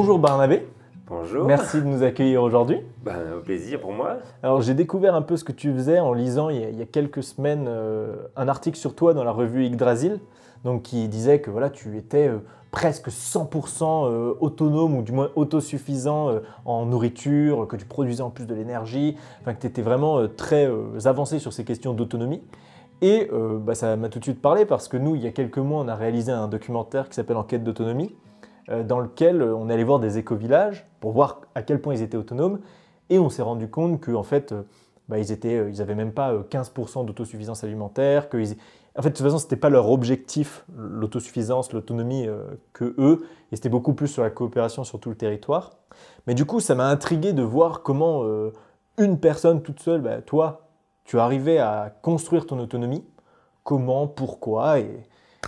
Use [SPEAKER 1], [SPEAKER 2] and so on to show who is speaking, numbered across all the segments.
[SPEAKER 1] Bonjour Barnabé. Bonjour. Merci de nous accueillir aujourd'hui.
[SPEAKER 2] Ben, plaisir pour moi.
[SPEAKER 1] Alors j'ai découvert un peu ce que tu faisais en lisant il y a, quelques semaines euh, un article sur toi dans la revue Yggdrasil, donc qui disait que voilà tu étais euh, presque 100% euh, autonome ou du moins autosuffisant en nourriture, que tu produisais en plus de l'énergie, enfin que tu étais vraiment très avancé sur ces questions d'autonomie. Et bah, ça m'a tout de suite parlé parce que nous, il y a quelques mois, on a réalisé un documentaire qui s'appelle Enquête d'autonomie, euh, dans lequel euh, on allait voir des éco-villages pour voir à quel point ils étaient autonomes. Et on s'est rendu compte qu'en fait, euh, bah, ils n'avaient ils même pas 15% d'autosuffisance alimentaire. Que ils... en fait, de toute façon, ce n'était pas leur objectif, l'autosuffisance, l'autonomie, que eux. Et c'était beaucoup plus sur la coopération sur tout le territoire. Mais du coup, ça m'a intrigué de voir comment une personne toute seule, bah, toi, tu arrivais à construire ton autonomie. Comment, pourquoi et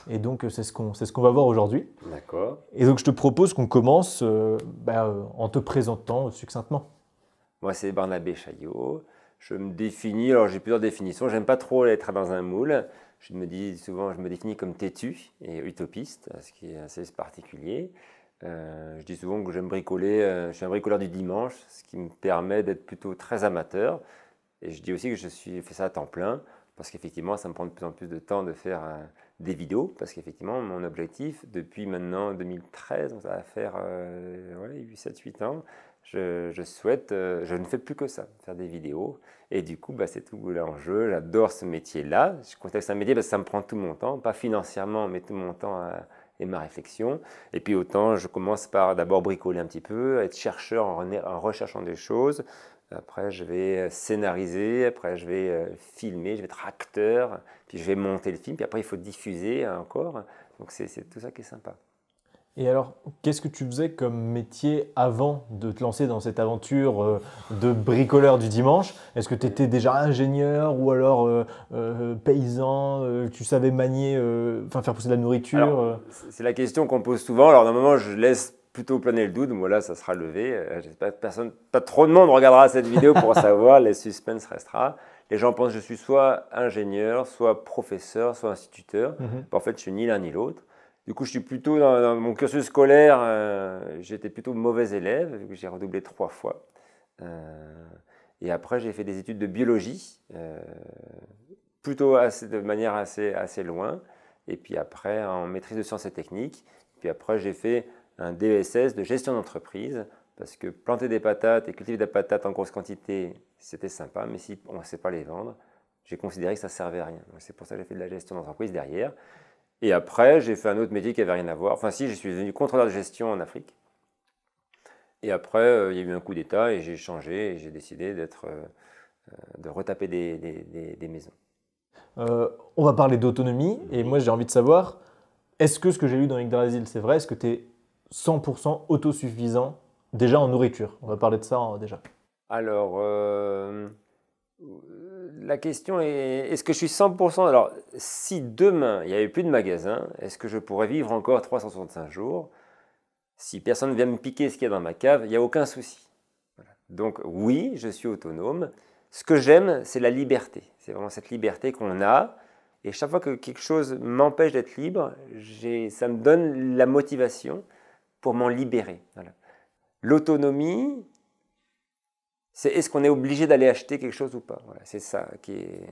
[SPEAKER 1] et donc, euh, c'est ce qu'on ce qu'on va voir aujourd'hui. D'accord. Et donc, je te propose qu'on commence euh, bah, euh, en te présentant succinctement.
[SPEAKER 2] Moi, c'est Barnabé Chaillot. Je me définis, alors j'ai plusieurs définitions. J'aime pas trop être dans un moule. Je me dis souvent, je me définis comme têtu et utopiste, ce qui est assez particulier. je dis souvent que j'aime bricoler, je suis un bricoleur du dimanche, ce qui me permet d'être plutôt très amateur. Et je dis aussi que je suis, fais ça à temps plein, parce qu'effectivement, ça me prend de plus en plus de temps de faire des vidéos, parce qu'effectivement, mon objectif, depuis maintenant 2013, ça va faire 8 euh, 7-8 ans, je, souhaite, euh, je ne fais plus que ça, faire des vidéos. Et du coup, bah, c'est tout l'enjeu. J'adore ce métier-là. Je contacte un métier parce ça me prend tout mon temps, pas financièrement, mais tout mon temps euh, et ma réflexion. Et puis autant, je commence par d'abord bricoler un petit peu, être chercheur en recherchant des choses. Après, je vais euh, scénariser, après, je vais euh, filmer, je vais être acteur, puis je vais monter le film, puis après, il faut diffuser encore. Donc, c'est tout ça qui est sympa.
[SPEAKER 1] Et alors, qu'est-ce que tu faisais comme métier avant de te lancer dans cette aventure euh, de bricoleur du dimanche Est-ce que tu étais déjà ingénieur ou alors paysan Tu savais manier, enfin faire pousser de la nourriture
[SPEAKER 2] C'est la question qu'on pose souvent. Alors, normalement, je laisse plutôt planer le doute. Moi, là, ça sera levé. Euh, j'espère que personne, pas trop de monde regardera cette vidéo pour savoir. Les suspense restera. Les gens pensent que je suis soit ingénieur, soit professeur, soit instituteur. Mhm. En fait, je suis ni l'un ni l'autre. Du coup, je suis plutôt dans, mon cursus scolaire, euh, j'étais plutôt mauvais élève, j'ai redoublé trois fois. Euh, et après, j'ai fait des études de biologie, plutôt assez, de manière assez, assez loin. Et puis après, en maîtrise de sciences et techniques. Puis après, j'ai fait un DSS e de gestion d'entreprise, parce que planter des patates et cultiver des patates en grosse quantité, c'était sympa, mais si on ne sait pas les vendre, j'ai considéré que ça ne servait à rien. C'est pour ça que j'ai fait de la gestion d'entreprise derrière. Et après, j'ai fait un autre métier qui n'avait rien à voir. Enfin, si, je suis devenu contrôleur de gestion en Afrique. Et après, euh, il y a eu un coup d'État et j'ai changé et j'ai décidé d'être, euh, euh, de retaper des, maisons.
[SPEAKER 1] on va parler d'autonomie et moi j'ai envie de savoir, est-ce que ce que j'ai lu dans Yggdrasil c'est vrai Est-ce que tu es 100% autosuffisant déjà en nourriture On va parler de ça hein, déjà.
[SPEAKER 2] Alors, euh, euh, la question est est-ce que je suis 100% Alors, si demain il n'y avait plus de magasin, est-ce que je pourrais vivre encore 365 jours Si personne ne vient me piquer ce qu'il y a dans ma cave, il n'y a aucun souci. Donc, oui, je suis autonome. Ce que j'aime, c'est la liberté. C'est vraiment cette liberté qu'on a. Et chaque fois que quelque chose m'empêche d'être libre, ça me donne la motivation pour m'en libérer. L'autonomie, c'est est-ce qu'on est obligé d'aller acheter quelque chose ou pas C'est ça qui est...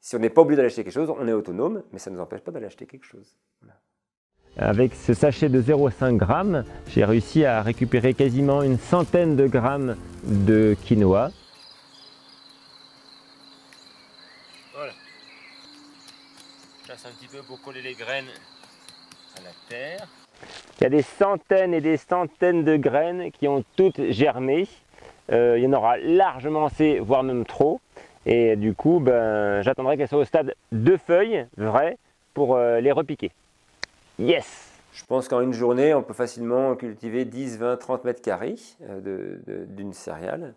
[SPEAKER 2] Si on n'est pas obligé d'aller acheter quelque chose, on est autonome, mais ça ne nous empêche pas d'aller acheter quelque chose. Avec ce sachet de 0,5 g, j'ai réussi à récupérer quasiment une centaine de grammes de quinoa. Voilà. Je passe un petit peu pour coller les graines à la terre. Il y a des centaines et des centaines de graines qui ont toutes germé. Euh, il y en aura largement assez, voire même trop. Et du coup, ben, j'attendrai qu'elles soient au stade de feuilles, vraies, pour euh, les repiquer. Yes Je pense qu'en une journée, on peut facilement cultiver 10, 20, 30 mètres carrés euh, d'une céréale.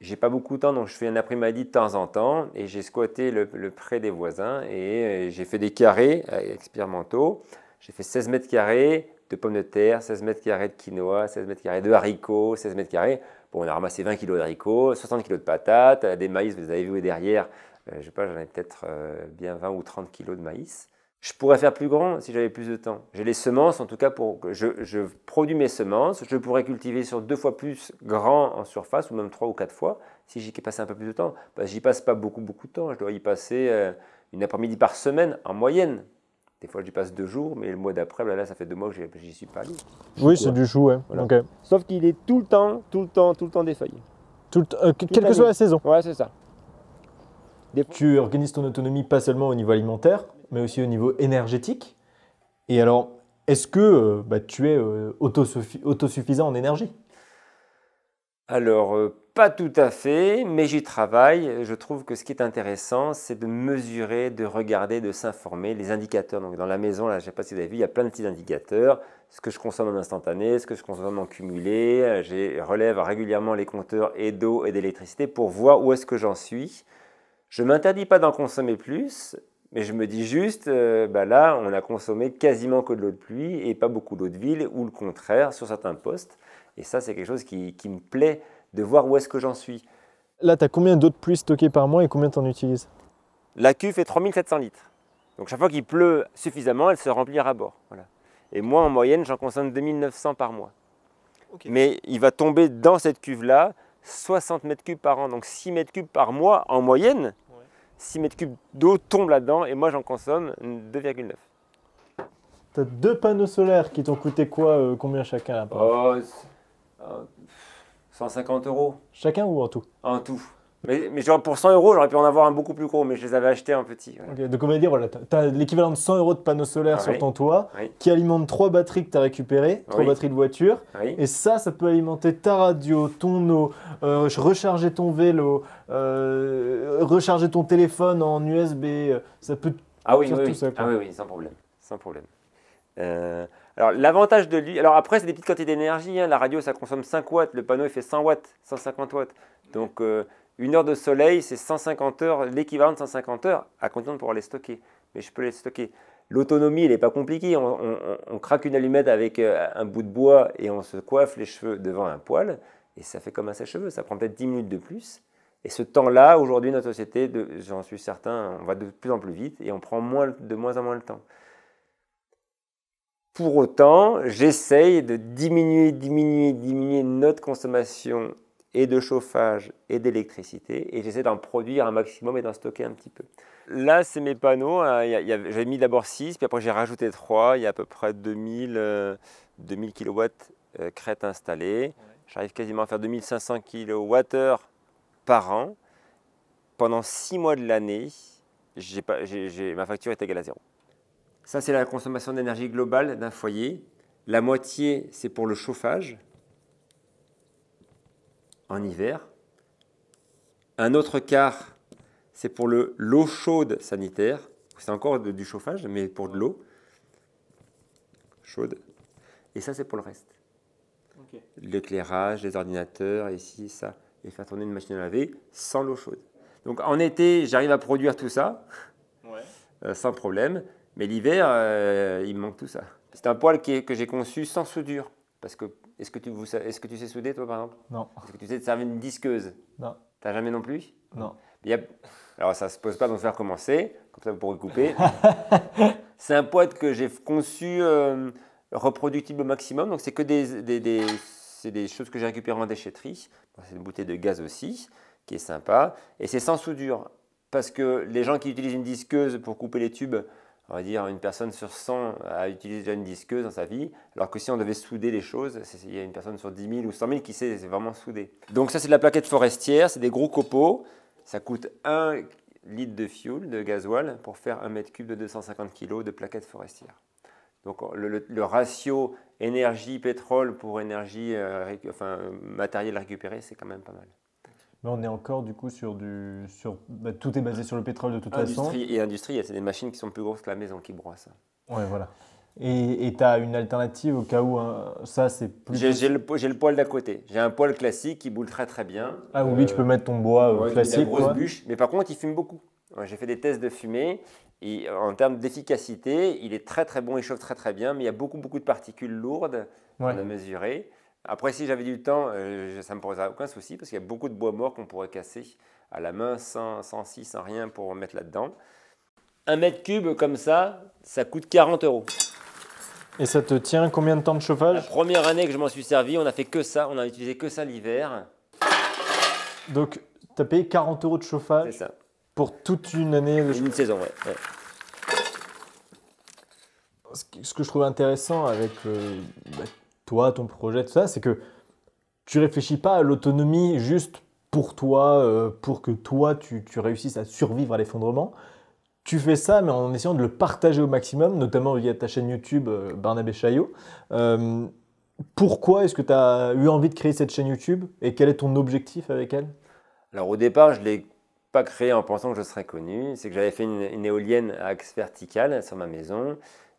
[SPEAKER 2] J'ai pas beaucoup de temps, donc je fais un après-midi de temps en temps et j'ai squatté le, le, pré des voisins et j'ai fait des carrés expérimentaux j'ai fait 16 mètres carrés de pommes de terre, 16 mètres carrés de quinoa, 16 mètres carrés de haricots, 16 mètres carrés. Bon, on a ramassé 20 kg de haricots, 60 kg de patates, des maïs, vous avez vu derrière, euh, je sais pas, j'en ai peut-être euh, bien 20 ou 30 kg de maïs. Je pourrais faire plus grand si j'avais plus de temps. J'ai les semences, en tout cas, pour je, je, produis mes semences. Je pourrais cultiver sur deux fois plus grand en surface, ou même trois ou quatre fois, si j'y passais un peu plus de temps. Parce que j'y passe pas beaucoup, beaucoup de temps. Je dois y passer euh, une après-midi par semaine, en moyenne. Des fois, j'y passe deux jours, mais le mois d'après, là, ça fait deux mois que n'y suis pas allé. Oui, c'est du euh, chou, Sauf qu'il est tout le temps, tout le temps, tout le temps des Tout, euh, quelle que soit la saison. Ouais, c'est ça.
[SPEAKER 1] Tu organises ton autonomie pas seulement au niveau alimentaire, mais aussi au niveau énergétique. Et alors, est-ce que euh, bah, tu es autosuffisant en énergie
[SPEAKER 2] Alors, pas tout à fait, mais j'y travaille. Je trouve que ce qui est intéressant, c'est de mesurer, de regarder, de s'informer. Les indicateurs, donc dans la maison, là, je ne sais pas si vous avez vu, il y a plein de petits indicateurs. Ce que je consomme en instantané, ce que je consomme en cumulé. Je relève régulièrement les compteurs et d'eau et d'électricité pour voir où est-ce que j'en suis. Je ne m'interdis pas d'en consommer plus, mais je me dis juste, euh, bah là, on a consommé quasiment que de l'eau de pluie et pas beaucoup d'eau de ville, ou le contraire sur certains postes. Et ça, c'est quelque chose qui me plaît de voir où est-ce que j'en suis.
[SPEAKER 1] Là, tu as combien d'eau de pluie stockée par mois et combien tu en utilises
[SPEAKER 2] La cuve fait 3700 litres. Donc chaque fois qu'il pleut suffisamment, elle se remplit à bord. Voilà. Et moi, en moyenne, j'en consomme 2900 par mois. Mais il va tomber dans cette cuve-là 60 mètres cubes par an, donc 6 mètres cubes par mois en moyenne. 6 mètres cubes d'eau tombe là-dedans et moi j'en consomme 2,9.
[SPEAKER 1] T'as deux panneaux solaires qui t'ont coûté quoi, euh, combien chacun
[SPEAKER 2] oh, 150 euros.
[SPEAKER 1] Chacun ou en tout
[SPEAKER 2] En tout. Mais, mais genre pour 100 euros, j'aurais pu en avoir un beaucoup plus gros, mais je les avais achetés un petit. donc on va
[SPEAKER 1] dire, voilà, tu as l'équivalent de 100 euros de panneaux solaires ah sur ton toit, qui alimente trois batteries que tu as récupérées, trois batteries de voiture. Et ça, ça peut alimenter ta radio, ton eau, euh, recharger ton vélo, euh, recharger ton téléphone en USB. Euh, ça peut
[SPEAKER 2] ah oui, oui ça. Ah oui, oui, sans problème. Sans problème. Euh, alors l'avantage de lui, alors après c'est des petites quantités d'énergie, hein. la radio ça consomme 5 watts, le panneau il fait 100 watts, 150 watts. Donc euh, une heure de soleil c'est 150 heures, l'équivalent de 150 heures, à condition de pouvoir les stocker. Mais je peux les stocker. L'autonomie elle n'est pas compliquée, on, craque une allumette avec euh, un bout de bois et on se coiffe les cheveux devant un poêle et ça fait comme un sèche-cheveux, ça prend peut-être 10 minutes de plus. Et ce temps-là, aujourd'hui, notre société, j'en suis certain, on va de plus en plus vite et on prend de moins en moins le temps. Pour autant, j'essaye de diminuer, diminuer, diminuer notre consommation et de chauffage et d'électricité, et j'essaie d'en produire un maximum et d'en stocker un petit peu. Là, c'est mes panneaux. Hein. J'avais mis d'abord 6, puis après j'ai rajouté 3. Il y a à peu près 2000, 2000 kW crête installée. J'arrive quasiment à faire 2500 kWh par an. Pendant 6 mois de l'année, ma facture est égale à zéro. Ça, c'est la consommation d'énergie globale d'un foyer. La moitié, c'est pour le chauffage en hiver. Un autre quart, c'est pour l'eau chaude sanitaire. C'est encore du chauffage, mais pour de l'eau chaude. Et ça, c'est pour le reste. L'éclairage, les ordinateurs, ici, ça. Et faire tourner une machine à laver sans l'eau chaude. Donc en été, j'arrive à produire tout ça euh, sans problème. Mais l'hiver, euh, il me manque tout ça. C'est un poil qui que j'ai conçu sans soudure. Parce que, est-ce que, tu, vous, est-ce que tu sais souder, toi, par exemple Non. Est-ce que tu sais te servir une disqueuse Non. T'as jamais non plus Non. alors, ça ne se pose pas, donc faire commencer. Comme ça, vous pourrez couper. c'est un poil que j'ai conçu euh, reproductible au maximum. Donc, c'est que des, des, des c'est des choses que j'ai récupérées en déchetterie. C'est une bouteille de gaz aussi, qui est sympa. Et c'est sans soudure. Parce que les gens qui utilisent une disqueuse pour couper les tubes, on va dire, une personne sur 100 a utilisé une disqueuse dans sa vie, alors que si on devait souder les choses, il y a une personne sur 10 000 ou 100 000 qui sait vraiment souder. Donc ça, c'est de la plaquette forestière, c'est des gros copeaux, ça coûte 1 litre de fuel, de gasoil, pour faire 1 mètre cube de 250 kg de plaquette forestière. Donc le, ratio énergie pétrole pour énergie euh, enfin, matériel récupéré, c'est quand même pas mal.
[SPEAKER 1] Mais on est encore du coup sur du. Sur, bah, tout est basé sur le pétrole de toute industrie
[SPEAKER 2] façon. Et industrie, c'est des machines qui sont plus grosses que la maison qui broient ça.
[SPEAKER 1] Ouais, voilà. Et tu as une alternative au cas où hein, ça c'est plus. J'ai
[SPEAKER 2] le, poil poêle d'à côté. J'ai un poêle classique qui boule très très bien. Ah oui, tu euh, peux mettre
[SPEAKER 1] ton bois euh, classique. Il a une grosse bûche,
[SPEAKER 2] mais par contre il fume beaucoup. J'ai fait des tests de fumée et euh, en termes d'efficacité, il est très très bon, il chauffe très très bien, mais il y a beaucoup beaucoup de particules lourdes qu'on à mesurer. Après, si j'avais du temps, euh, ça ne me poserait aucun souci parce qu'il y a beaucoup de bois mort qu'on pourrait casser à la main sans, sans sans rien pour mettre là-dedans. Un mètre cube comme ça, ça coûte 40 euros.
[SPEAKER 1] Et ça te tient combien de temps de chauffage La
[SPEAKER 2] première année que je m'en suis servi, on n'a fait que ça, on a utilisé que ça l'hiver.
[SPEAKER 1] Donc, tu as payé 40 euros de chauffage pour toute une année de Une saison, ouais. ce que je trouve intéressant avec euh, bah, toi, ton projet, tout ça, c'est que tu réfléchis pas à l'autonomie juste pour toi, euh, pour que toi, tu, réussisses à survivre à l'effondrement. Tu fais ça, mais en essayant de le partager au maximum, notamment via ta chaîne YouTube euh, Barnabé Chaillot. Euh, pourquoi est-ce que tu as eu envie de créer cette chaîne YouTube et quel est ton objectif avec elle
[SPEAKER 2] Alors au départ, je l'ai pas créé en pensant que je serais connu. C'est que j'avais fait une, une éolienne à axe vertical sur ma maison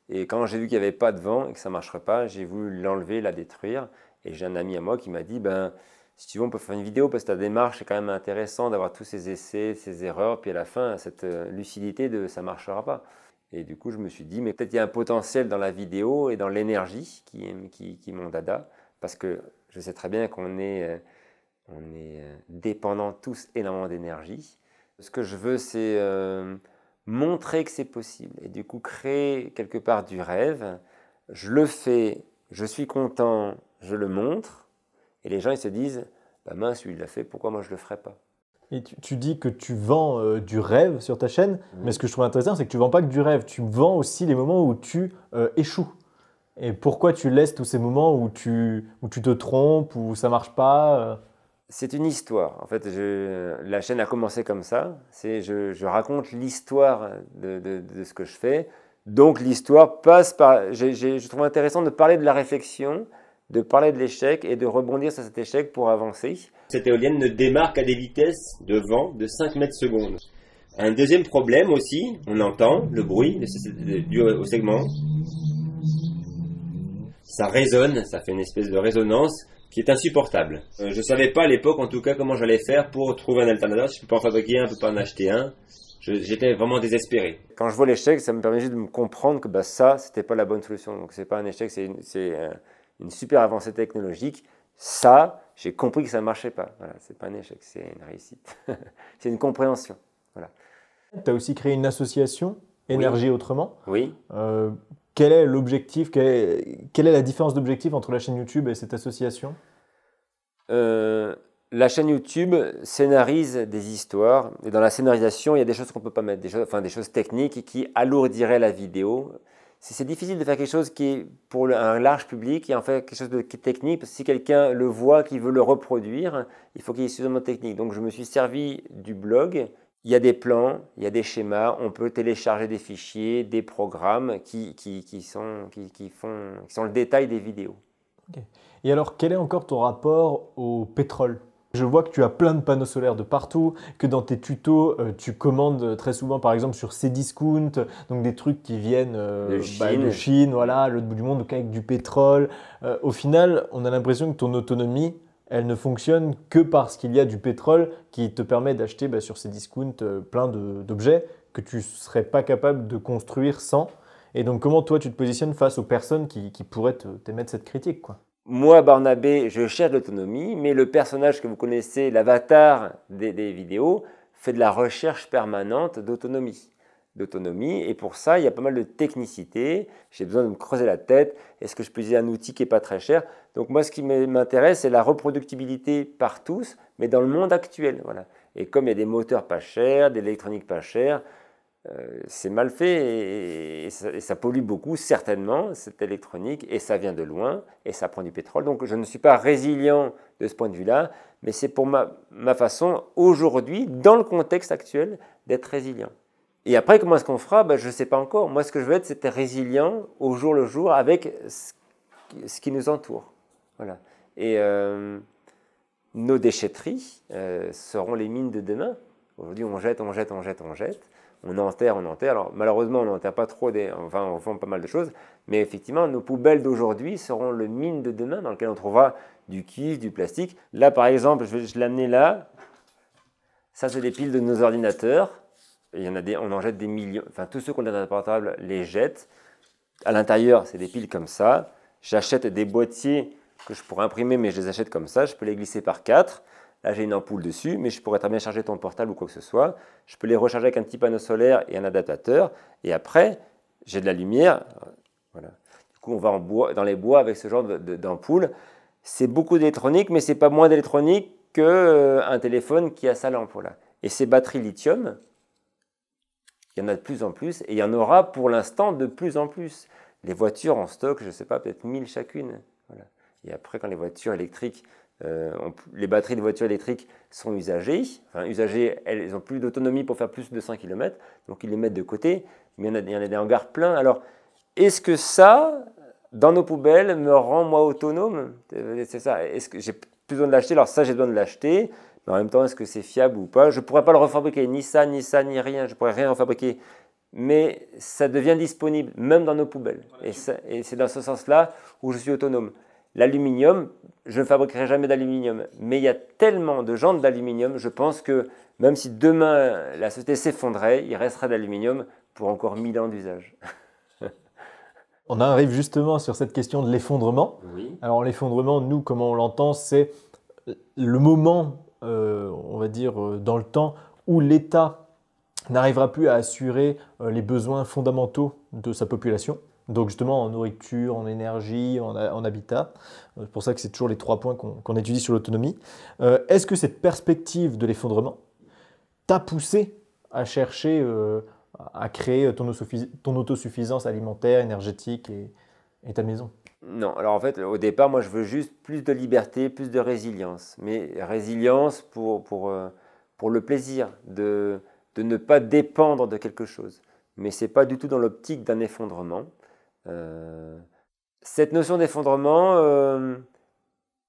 [SPEAKER 2] et quand j'ai vu qu'il n'y avait pas de vent et que ça ne marcherait pas, j'ai voulu l'enlever, la détruire. Et j'ai un ami à moi qui m'a dit, ben, si tu veux, on peut faire une vidéo parce que ta démarche est quand même intéressant d'avoir tous ces essais, ces erreurs, puis à la fin, cette euh, lucidité de ça ne marchera pas. Et du coup, je me suis dit, mais peut-être il y a un potentiel dans la vidéo et dans l'énergie qui, qui, dada, parce que je sais très bien qu'on est, euh, on est euh, dépendants tous énormément d'énergie. Ce que je veux, c'est montrer que c'est possible et du coup créer quelque part du rêve. Je le fais, je suis content, je le montre et les gens ils se disent bah mince, lui il l'a fait, pourquoi moi je le ferais pas
[SPEAKER 1] et tu, dis que tu vends euh, du rêve sur ta chaîne, mais ce que je trouve intéressant, c'est que tu vends pas que du rêve, tu vends aussi les moments où tu euh, échoues. Et pourquoi tu laisses tous ces moments où tu, où tu te trompes, où
[SPEAKER 2] ça marche pas euh c'est une histoire. En fait, la chaîne a commencé comme ça. C'est je, raconte l'histoire de, ce que je fais. Donc l'histoire passe par. je trouve intéressant de parler de la réflexion, de parler de l'échec et de rebondir sur cet échec pour avancer. Cette éolienne ne démarque à des vitesses de vent de 5 mètres secondes. Un deuxième problème aussi, on entend le bruit dû au segment. Ça résonne, ça fait une espèce de résonance qui est insupportable. Je euh, je savais pas à l'époque, en tout cas, comment j'allais faire pour trouver un alternateur. Je peux pas en fabriquer un, je peux pas en acheter un. J'étais vraiment désespéré. Quand je vois l'échec, ça me permet juste de me comprendre que bah, ça, n'était pas la bonne solution. Donc c'est pas un échec, c'est une, euh, super avancée technologique. Ça, j'ai compris que ça ne marchait pas. Voilà, c'est pas un échec, c'est une réussite. c'est une compréhension. Voilà.
[SPEAKER 1] Tu as aussi créé une association, Énergie Autrement. Oui. Euh, quel est l'objectif, quelle, est la différence d'objectif entre la chaîne YouTube et cette association
[SPEAKER 2] euh, La chaîne YouTube scénarise des histoires, et dans la scénarisation, il y a des choses qu'on ne peut pas mettre, des choses, enfin des choses techniques qui alourdiraient la vidéo. C'est difficile de faire quelque chose qui est pour un large public et en fait quelque chose de technique, si quelqu'un le voit, qui veut le reproduire, il faut qu'il y ait suffisamment de technique. Donc je me suis servi du blog il y a des plans, il y a des schémas, on peut télécharger des fichiers, des programmes qui, sont, qui, font, sont le détail des vidéos.
[SPEAKER 1] Et alors, quel est encore ton rapport au pétrole je vois que tu as plein de panneaux solaires de partout, que dans tes tutos, euh, tu commandes très souvent, par exemple, sur Cdiscount, donc des trucs qui viennent euh, bah, de, Chine. voilà, l'autre bout du monde, avec du pétrole. Euh, au final, on a l'impression que ton autonomie, elle ne fonctionne que parce qu'il y a du pétrole qui te permet d'acheter bah, sur ces discounts euh, plein d'objets que tu ne serais pas capable de construire sans. Et donc comment toi tu te positionnes face aux personnes qui, pourraient t'émettre cette critique
[SPEAKER 2] moi, Barnabé, je cherche l'autonomie, mais le personnage que vous connaissez, l'avatar des vidéos, fait de la recherche permanente d'autonomie d'autonomie. Et pour ça, il y a pas mal de technicité. J'ai besoin de me creuser la tête. Est-ce que je peux utiliser un outil qui n'est pas très cher Donc moi, ce qui m'intéresse, c'est la reproductibilité par tous, mais dans le monde actuel. Voilà. Et comme il y a des moteurs pas chers, des l'électronique pas chères euh, c'est mal fait et, ça, pollue beaucoup, certainement, cette électronique, et ça vient de loin, et ça prend du pétrole. Donc je ne suis pas résilient de ce point de vue-là, mais c'est pour ma façon, aujourd'hui, dans le contexte actuel, d'être résilient. Et après, comment est-ce qu'on fera ben, Je ne sais pas encore. Moi, ce que je veux être, c'est résilient au jour le jour avec ce qui nous entoure. Voilà. Et euh, nos déchetteries euh, seront les mines de demain. Aujourd'hui, on jette, on jette, on jette, on jette. On enterre, on enterre. Alors, malheureusement, on n'enterre pas trop des. Enfin, on vend pas mal de choses. Mais effectivement, nos poubelles d'aujourd'hui seront le mine de demain dans lequel on trouvera du cuivre, du plastique. Là, par exemple, je vais l'amener là. Ça, c'est des piles de nos ordinateurs a on en jette des millions. Enfin, tous ceux qui ont des portables les jettent. À l'intérieur, c'est des piles comme ça. J'achète des boîtiers que je pourrais imprimer, mais je les achète comme ça. Je peux les glisser par quatre. Là, j'ai une ampoule dessus, mais je pourrais très bien charger ton portable ou quoi que ce soit. Je peux les recharger avec un petit panneau solaire et un adaptateur. Et après, j'ai de la lumière. Voilà. Du coup, on va en bois, dans les bois avec ce genre d'ampoule. C'est beaucoup d'électronique, mais c'est pas moins d'électronique qu'un euh, téléphone qui a sa lampe. Voilà. Et ces batteries lithium, il y en a de plus en plus et il y en aura pour l'instant de plus en plus. Les voitures en stock, je ne sais pas, peut-être 1000 chacune. Et après, quand les voitures électriques, euh, les batteries de voitures électriques sont usagées, elles n'ont plus d'autonomie pour faire plus de 100 km, donc ils les mettent de côté, mais il y en a, y en a des hangars pleins. Alors, est-ce que ça, dans nos poubelles, me rend moi autonome euh, C'est ça. Est-ce que j'ai besoin de l'acheter Alors ça, j'ai besoin de l'acheter. Mais en même temps, est-ce que c'est fiable ou pas Je ne pourrais pas le refabriquer, ni ça, ni ça, ni rien. Je ne pourrais rien refabriquer. Mais ça devient disponible, même dans nos poubelles. Et, c'est dans ce sens-là où je suis autonome. L'aluminium, je ne fabriquerai jamais d'aluminium. Mais il y a tellement de gens d'aluminium, je pense que même si demain la société s'effondrait, il restera d'aluminium pour encore mille ans d'usage.
[SPEAKER 1] on arrive justement sur cette question de l'effondrement. Oui. Alors l'effondrement, nous, comment on l'entend, c'est le moment euh, on va dire, euh, dans le temps où l'État n'arrivera plus à assurer euh, les besoins fondamentaux de sa population. Donc justement en nourriture, en énergie, en, habitat. C'est pour ça que c'est toujours les trois points qu'on étudie sur l'autonomie. Est-ce que cette perspective de l'effondrement t'a poussé à chercher, à créer ton, ton autosuffisance alimentaire, énergétique et, et ta maison
[SPEAKER 2] Non, alors en fait, au départ, moi, je veux juste plus de liberté, plus de résilience. Mais résilience pour, pour, euh, pour le plaisir de, ne pas dépendre de quelque chose. Mais ce n'est pas du tout dans l'optique d'un effondrement. Euh, cette notion d'effondrement, euh,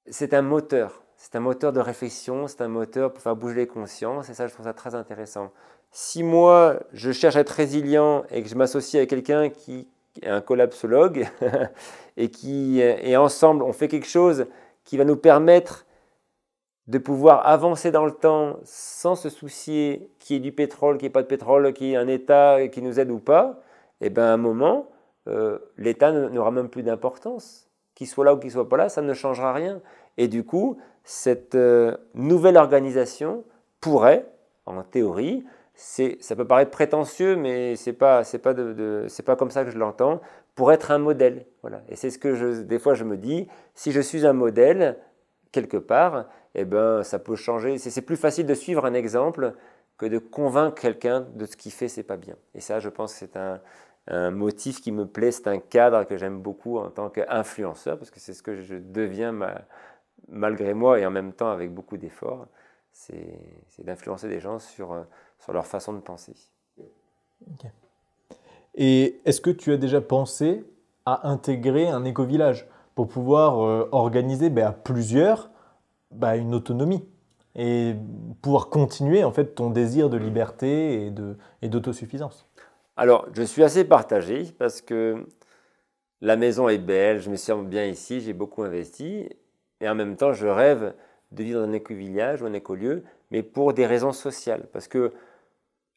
[SPEAKER 2] c'est un moteur. C'est un moteur de réflexion, c'est un moteur pour faire bouger les consciences, et ça, je trouve ça très intéressant. Si moi, je cherche à être résilient et que je m'associe à quelqu'un qui, un collapsologue, et qui, et ensemble, on fait quelque chose qui va nous permettre de pouvoir avancer dans le temps sans se soucier qu'il y ait du pétrole, qu'il n'y ait pas de pétrole, qu'il y ait un État qui nous aide ou pas, et eh bien à un moment, euh, l'État n'aura même plus d'importance. Qu'il soit là ou qu'il soit pas là, ça ne changera rien. Et du coup, cette euh, nouvelle organisation pourrait, en théorie, ça peut paraître prétentieux, mais c'est pas, c'est pas, pas comme ça que je l'entends, pour être un modèle. Voilà. Et c'est ce que des fois je me dis, si je suis un modèle, quelque part, eh ben, ça peut changer. C'est plus facile de suivre un exemple que de convaincre quelqu'un de ce qu'il fait, c'est pas bien. Et ça, je pense que c'est un, motif qui me plaît, c'est un cadre que j'aime beaucoup en tant qu'influenceur, parce que c'est ce que je deviens malgré moi et en même temps avec beaucoup d'efforts c'est d'influencer des gens sur, euh, sur leur façon de penser.
[SPEAKER 1] Et est-ce que tu as déjà pensé à intégrer un éco-village pour pouvoir euh, organiser bah, à plusieurs bah, une autonomie et pouvoir continuer en fait ton désir de liberté et d'autosuffisance et
[SPEAKER 2] Alors, je suis assez partagé parce que la maison est belle, je me sens bien ici, j'ai beaucoup investi et en même temps, je rêve de vivre dans un éco ou un écolieu, mais pour des raisons sociales. Parce que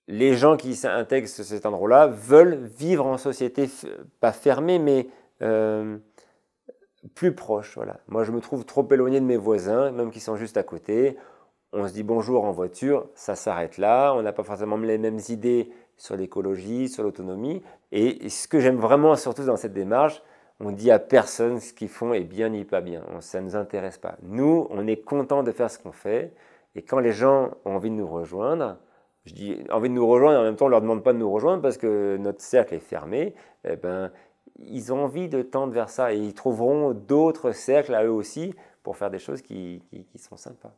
[SPEAKER 2] les gens qui s'intègrent à cet endroit-là veulent vivre en société, pas fermée, mais euh, plus proche. Voilà. Moi, je me trouve trop éloigné de mes voisins, même qui sont juste à côté. On se dit bonjour en voiture, ça s'arrête là. On n'a pas forcément les mêmes idées sur l'écologie, sur l'autonomie. Et ce que j'aime vraiment, surtout dans cette démarche, on dit à personne ce qu'ils font est bien ni pas bien. ça ne nous intéresse pas. Nous, on est content de faire ce qu'on fait. Et quand les gens ont envie de nous rejoindre, je dis envie de nous rejoindre, en même temps, on ne leur demande pas de nous rejoindre parce que notre cercle est fermé. Eh ben, ils ont envie de tendre vers ça et ils trouveront d'autres cercles à eux aussi pour faire des choses qui, qui sont sympas.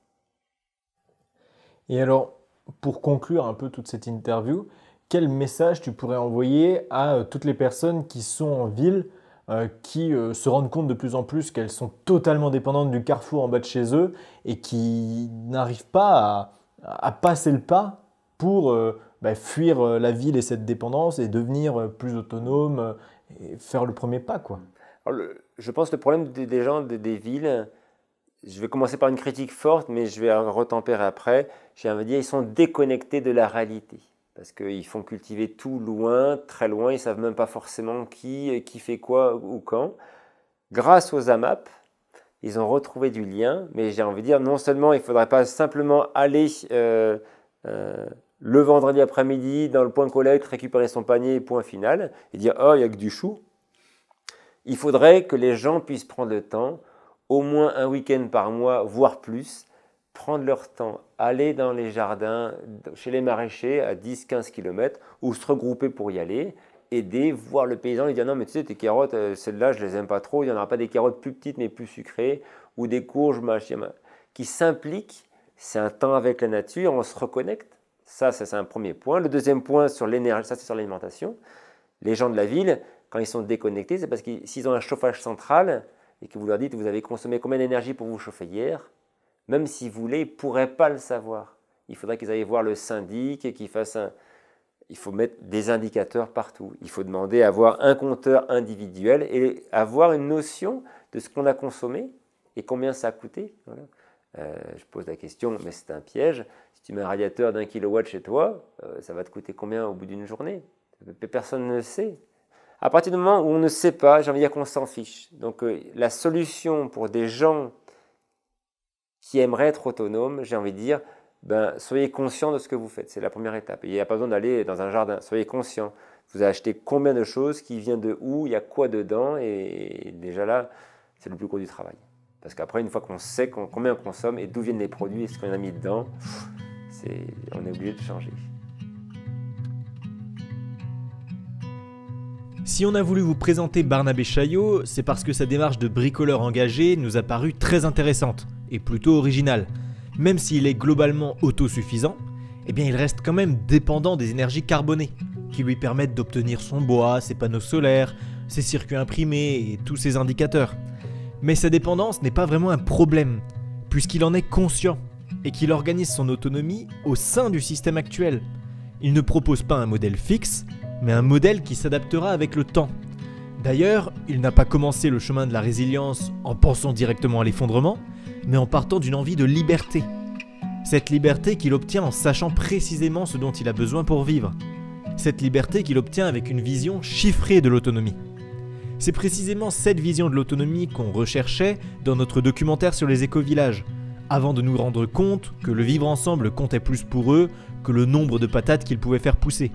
[SPEAKER 1] Et alors, pour conclure un peu toute cette interview, quel message tu pourrais envoyer à toutes les personnes qui sont en ville euh, qui euh, se rendent compte de plus en plus qu'elles sont totalement dépendantes du carrefour en bas de chez eux et qui n'arrivent pas à, passer le pas pour euh, bah, fuir la ville et cette dépendance et devenir plus autonome et faire le premier pas. Quoi.
[SPEAKER 2] je pense que le problème des, gens, des, villes, je vais commencer par une critique forte, mais je vais en retempérer après, j'ai envie de dire, ils sont déconnectés de la réalité parce qu'ils font cultiver tout loin, très loin, ils savent même pas forcément qui, qui fait quoi ou quand. Grâce aux AMAP, ils ont retrouvé du lien, mais j'ai envie de dire, non seulement il ne faudrait pas simplement aller euh, euh, le vendredi après-midi dans le point de collecte, récupérer son panier, point final, et dire, oh, il n'y a que du chou. Il faudrait que les gens puissent prendre le temps, au moins un week-end par mois, voire plus, prendre leur temps, aller dans les jardins, chez les maraîchers à 10-15 km, ou se regrouper pour y aller, aider, voir le paysan, lui dire non mais tu sais tes carottes, euh, celles-là je les aime pas trop, il n'y en aura pas des carottes plus petites mais plus sucrées, ou des courges, machin, qui s'impliquent, c'est un temps avec la nature, on se reconnecte, ça, ça c'est un premier point. Le deuxième point sur l'énergie, ça c'est sur l'alimentation, les gens de la ville, quand ils sont déconnectés, c'est parce que s'ils ont un chauffage central, et que vous leur dites vous avez consommé combien d'énergie pour vous chauffer hier, même s'ils voulaient, ils ne pourraient pas le savoir. Il faudrait qu'ils aillent voir le syndic et qu'ils fassent un... Il faut mettre des indicateurs partout. Il faut demander à avoir un compteur individuel et avoir une notion de ce qu'on a consommé et combien ça a coûté. Euh, je pose la question, mais c'est un piège. Si tu mets un radiateur d'un kilowatt chez toi, euh, ça va te coûter combien au bout d'une journée Personne ne le sait. À partir du moment où on ne sait pas, j'ai envie dire qu'on s'en fiche. Donc euh, la solution pour des gens qui aimeraient être autonome, j'ai envie de dire, ben, soyez conscient de ce que vous faites. C'est la première étape. Il n'y a pas besoin d'aller dans un jardin. Soyez conscient. Vous avez combien de choses, qui vient de où, il y a quoi dedans. Et déjà là, c'est le plus gros du travail. Parce qu'après, une fois qu'on sait combien on consomme et d'où viennent les produits et ce qu'on a mis dedans, on est obligé de changer.
[SPEAKER 1] Si on a voulu vous présenter Barnabé Chaillot, c'est parce que sa démarche de bricoleur engagé nous a paru très intéressante et plutôt originale. Même s'il est globalement autosuffisant, eh bien il reste quand même dépendant des énergies carbonées, qui lui permettent d'obtenir son bois, ses panneaux solaires, ses circuits imprimés et tous ses indicateurs. Mais sa dépendance n'est pas vraiment un problème, puisqu'il en est conscient et qu'il organise son autonomie au sein du système actuel. Il ne propose pas un modèle fixe, mais un modèle qui s'adaptera avec le temps. D'ailleurs, il n'a pas commencé le chemin de la résilience en pensant directement à l'effondrement, mais en partant d'une envie de liberté. Cette liberté qu'il obtient en sachant précisément ce dont il a besoin pour vivre. Cette liberté qu'il obtient avec une vision chiffrée de l'autonomie. C'est précisément cette vision de l'autonomie qu'on recherchait dans notre documentaire sur les écovillages, avant de nous rendre compte que le vivre ensemble comptait plus pour eux que le nombre de patates qu'ils pouvaient faire pousser.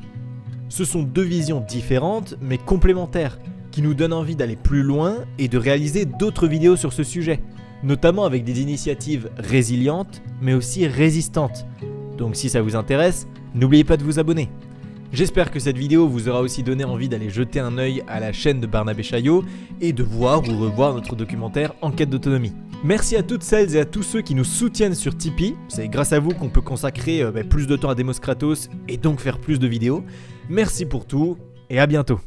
[SPEAKER 1] Ce sont deux visions différentes mais complémentaires qui nous donnent envie d'aller plus loin et de réaliser d'autres vidéos sur ce sujet, notamment avec des initiatives résilientes mais aussi résistantes. Donc si ça vous intéresse, n'oubliez pas de vous abonner. J'espère que cette vidéo vous aura aussi donné envie d'aller jeter un œil à la chaîne de Barnabé Chaillot et de voir ou revoir notre documentaire Enquête d'autonomie. Merci à toutes celles et à tous ceux qui nous soutiennent sur Tipeee, c'est grâce à vous qu'on peut consacrer euh, bah, plus de temps à Demos Kratos et donc faire plus de vidéos. Merci pour tout et à bientôt.